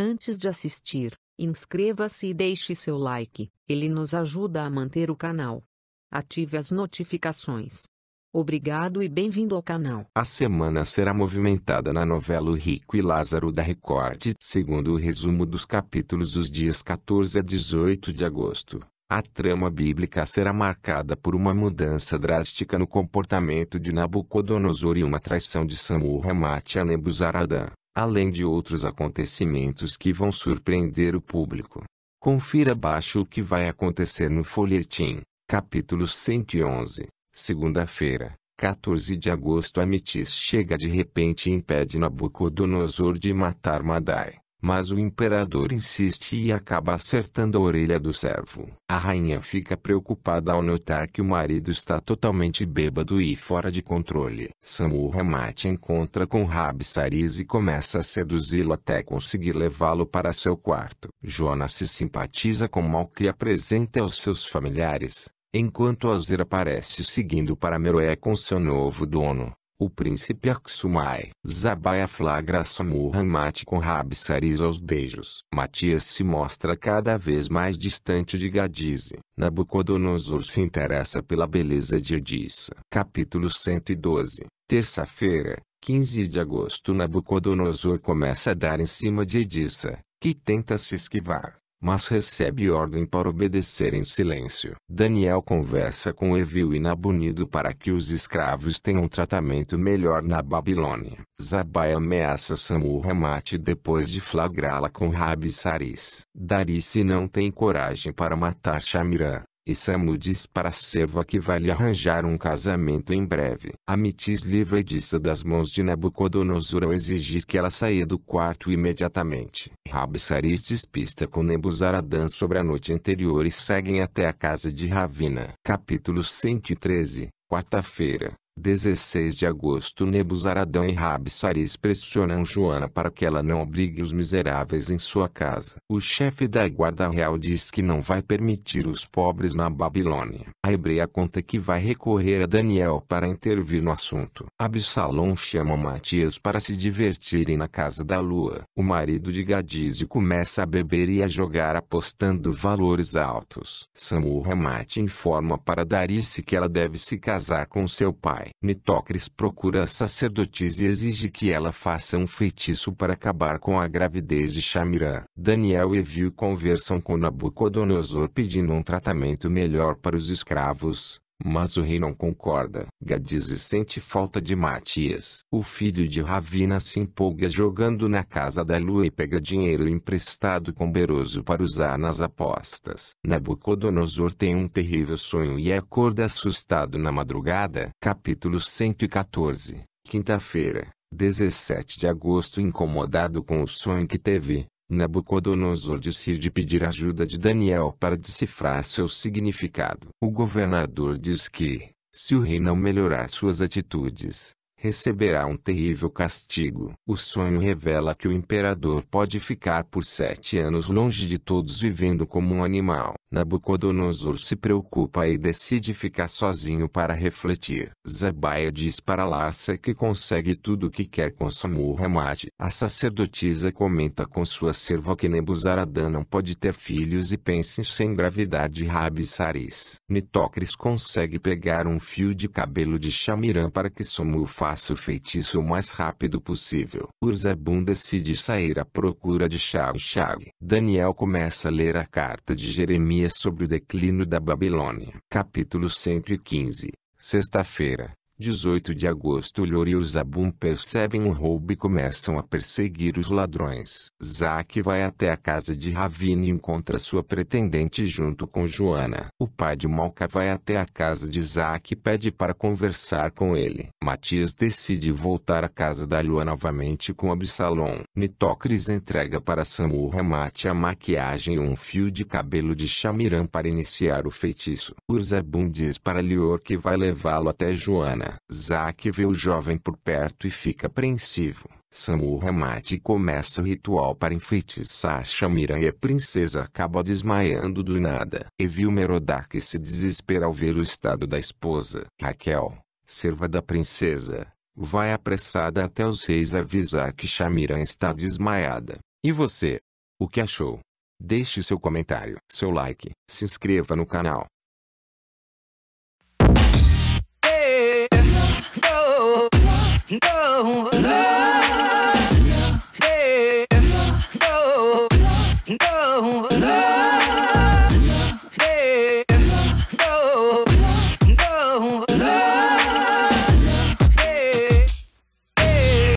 Antes de assistir, inscreva-se e deixe seu like, ele nos ajuda a manter o canal. Ative as notificações. Obrigado e bem-vindo ao canal. A semana será movimentada na novela O Rico e Lázaro da Record, segundo o resumo dos capítulos dos dias 14 a 18 de agosto. A trama bíblica será marcada por uma mudança drástica no comportamento de Nabucodonosor e uma traição de Samu Hamate a Nebuzaradã além de outros acontecimentos que vão surpreender o público. Confira abaixo o que vai acontecer no Folhetim, capítulo 111, segunda-feira, 14 de agosto. Amitis chega de repente e impede Nabucodonosor de matar Madai. Mas o imperador insiste e acaba acertando a orelha do servo. A rainha fica preocupada ao notar que o marido está totalmente bêbado e fora de controle. Samu Ramate encontra com Rabsariz e começa a seduzi-lo até conseguir levá-lo para seu quarto. Jonas se simpatiza com o mal que apresenta aos seus familiares, enquanto Azir aparece seguindo para Meroé com seu novo dono. O príncipe Aksumai. Zabaya flagra Samurhamat com Rabsaris aos beijos. Matias se mostra cada vez mais distante de Gadize. Nabucodonosor se interessa pela beleza de Edissa. Capítulo 112. Terça-feira, 15 de agosto Nabucodonosor começa a dar em cima de Edissa, que tenta se esquivar mas recebe ordem para obedecer em silêncio. Daniel conversa com Evil e Nabunido para que os escravos tenham tratamento melhor na Babilônia. Zabai ameaça Samurramate depois de flagrá-la com Rabi Saris. Darice não tem coragem para matar Shamiran. E Samu diz para Serva que vai lhe arranjar um casamento em breve. Amitis livra-se das mãos de Nabucodonosor ao exigir que ela saia do quarto imediatamente. Rabsaris despista com Nebuzaradã sobre a noite anterior e seguem até a casa de Ravina. Capítulo 113 Quarta-feira 16 de agosto Nebuzaradão e Rabsaris pressionam Joana para que ela não obrigue os miseráveis em sua casa. O chefe da guarda real diz que não vai permitir os pobres na Babilônia. A hebreia conta que vai recorrer a Daniel para intervir no assunto. Absalom chama Matias para se divertirem na casa da lua. O marido de Gadise começa a beber e a jogar apostando valores altos. Samuel Ramate informa para Darice que ela deve se casar com seu pai pai. Nitocris procura a sacerdotisa e exige que ela faça um feitiço para acabar com a gravidez de Shamirã. Daniel e Viu conversam com Nabucodonosor pedindo um tratamento melhor para os escravos. Mas o rei não concorda. Gadize sente falta de Matias. O filho de Ravina se empolga jogando na casa da lua e pega dinheiro emprestado com Beroso para usar nas apostas. Nabucodonosor tem um terrível sonho e acorda assustado na madrugada. Capítulo 114, quinta-feira. 17 de agosto incomodado com o sonho que teve, Nabucodonosor decide pedir ajuda de Daniel para decifrar seu significado. O governador diz que, se o rei não melhorar suas atitudes, receberá um terrível castigo. O sonho revela que o imperador pode ficar por sete anos longe de todos vivendo como um animal. Nabucodonosor se preocupa e decide ficar sozinho para refletir. Zebaia diz para Larsa que consegue tudo o que quer com Samurramate. A sacerdotisa comenta com sua serva que Nebuzaradã não pode ter filhos e pensa em gravidade de Rabi Saris. Nitocris consegue pegar um fio de cabelo de Shamiran para que Somu faça faça o feitiço o mais rápido possível. Urzabun decide sair à procura de Shag-Shag. Daniel começa a ler a carta de Jeremias sobre o declínio da Babilônia. Capítulo 115 Sexta-feira, 18 de agosto Lior e o Zabum percebem um roubo e começam a perseguir os ladrões. Zack vai até a casa de Ravine e encontra sua pretendente junto com Joana. O pai de Malka vai até a casa de Zack e pede para conversar com ele. Matias decide voltar à casa da Lua novamente com Absalom. Nitocris entrega para Samu Ramate a maquiagem e um fio de cabelo de Shamiran para iniciar o feitiço. O diz para Lior que vai levá-lo até Joana. Zak Zack vê o jovem por perto e fica apreensivo. Samu remate e começa o ritual para enfeitiçar Shamira e a princesa acaba desmaiando do nada. Evil Merodach se desespera ao ver o estado da esposa. Raquel, serva da princesa, vai apressada até os reis avisar que Shamira está desmaiada. E você? O que achou? Deixe seu comentário, seu like, se inscreva no canal. Oh.